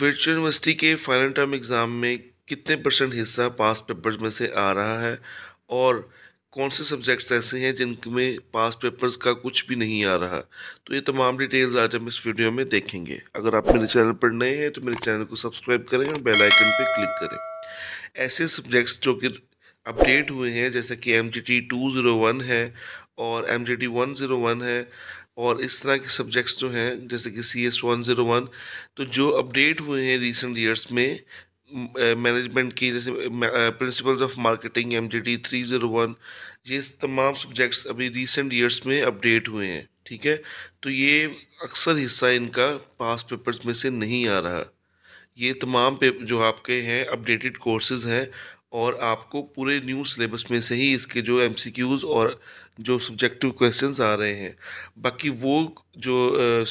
virtual university के final term exam में कितने परसेंट हिस्सा पास पेपर्स में से आ रहा है और कौन से सब्जेक्ट्स ऐसे हैं जिनमें पास पेपर्स का कुछ भी नहीं आ रहा तो ये तमाम डिटेल्स आज हम इस वीडियो में देखेंगे अगर आप मेरे चैनल पर नए हैं तो मेरे चैनल को सब्सक्राइब करें और बेल आइकन पर क्लिक करें ऐसे सब्जेक्ट्स जो कि अपडेट हुए हैं जैसे कि M G T two zero one है और M G T one zero one है और इस तरह के सब्जेक्ट्स जो हैं जैसे कि C S one zero one तो जो अपडेट हुए हैं रिसेंट ईयर्स में मैनेजमेंट की जैसे principles of marketing M G T three zero one ये तमाम सब्जेक्ट्स अभी रिसेंट ईयर्स में अपडेट हुए हैं ठीक है तो ये अक्सर हिस्सा इनका पास पेपर्स में से नहीं आ रहा ये तमाम पे जो आपके हैं अपडेटेड कोर्सेज हैं और आपको पूरे न्यू सिलेबस में से ही इसके जो एम और जो सब्जेक्टिव क्वेश्चंस आ रहे हैं बाकी वो जो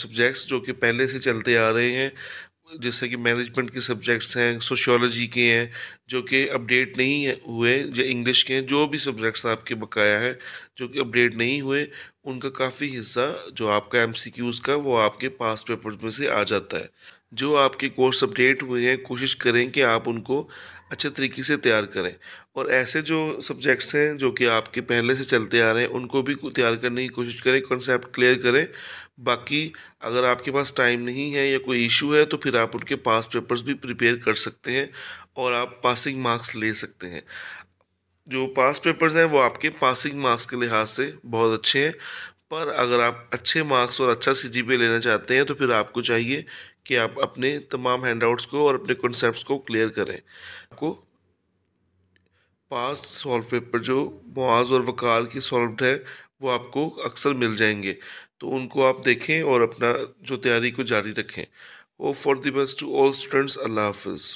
सब्जेक्ट्स जो कि पहले से चलते आ रहे हैं जैसे कि मैनेजमेंट के सब्जेक्ट्स हैं सोशियोलॉजी के हैं जो कि अपडेट नहीं हुए जो इंग्लिश के हैं जो भी सब्जेक्ट्स आपके बकाया है जो कि अपडेट नहीं हुए उनका काफ़ी हिस्सा जो आपका एम का वो आपके पास पेपर्स में से आ जाता है जो आपके कोर्स अपडेट हुए हैं कोशिश करें कि आप उनको अच्छे तरीके से तैयार करें और ऐसे जो सब्जेक्ट्स हैं जो कि आपके पहले से चलते आ रहे हैं उनको भी तैयार करने की कोशिश करें कॉन्सेप्ट क्लियर करें बाकी अगर आपके पास टाइम नहीं है या कोई इशू है तो फिर आप उनके पास पेपर्स भी प्रिपेयर कर सकते हैं और आप पासिंग मार्क्स ले सकते हैं जो पास पेपर्स हैं वो आपके पासिंग मार्क्स के लिहाज से बहुत अच्छे हैं पर अगर आप अच्छे मार्क्स और अच्छा सी लेना चाहते हैं तो फिर आपको चाहिए कि आप अपने तमाम हैंडआउट्स को और अपने कॉन्सेप्ट को क्लियर करें आपको पास सॉल्व पेपर जो मुआज और वकार की सॉल्व है वो आपको अक्सर मिल जाएंगे तो उनको आप देखें और अपना जो तैयारी को जारी रखें ओ for the best to all students अल्लाह हाफ़िज़